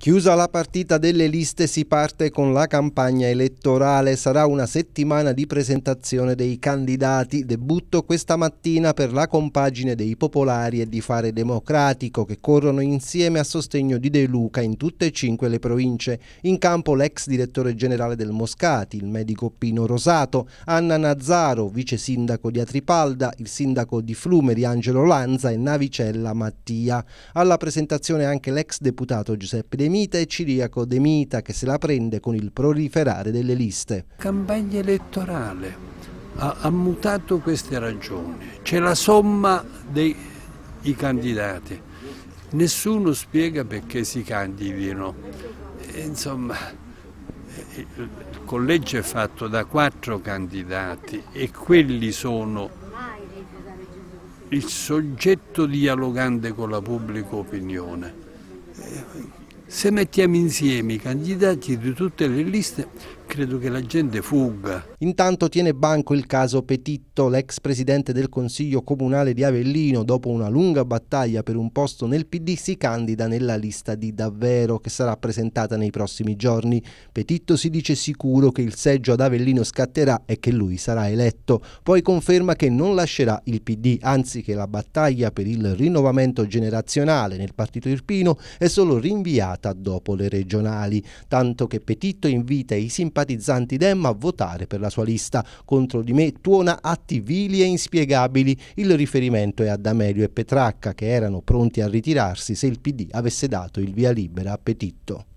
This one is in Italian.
Chiusa la partita delle liste si parte con la campagna elettorale, sarà una settimana di presentazione dei candidati, debutto questa mattina per la compagine dei popolari e di fare democratico che corrono insieme a sostegno di De Luca in tutte e cinque le province, in campo l'ex direttore generale del Moscati, il medico Pino Rosato, Anna Nazzaro, vice sindaco di Atripalda, il sindaco di Flumeri Angelo Lanza e Navicella Mattia. Alla presentazione anche l'ex deputato Giuseppe De Demita e Ciriaco, Demita che se la prende con il proliferare delle liste. Campagna elettorale ha, ha mutato queste ragioni, c'è la somma dei candidati, nessuno spiega perché si candidino, eh, insomma eh, il collegio è fatto da quattro candidati e quelli sono il soggetto dialogante con la pubblica opinione. Eh, se mettiamo insieme i candidati di tutte le liste Credo che la gente fugga. Intanto tiene banco il caso Petitto, l'ex presidente del Consiglio Comunale di Avellino, dopo una lunga battaglia per un posto nel PD, si candida nella lista di Davvero, che sarà presentata nei prossimi giorni. Petitto si dice sicuro che il seggio ad Avellino scatterà e che lui sarà eletto. Poi conferma che non lascerà il PD, anzi che la battaglia per il rinnovamento generazionale nel partito irpino è solo rinviata dopo le regionali. Tanto che Petitto invita i simpatici simpatizzanti Dem a votare per la sua lista. Contro di me tuona atti vili e inspiegabili. Il riferimento è ad Amelio e Petracca che erano pronti a ritirarsi se il PD avesse dato il via libera a Petitto.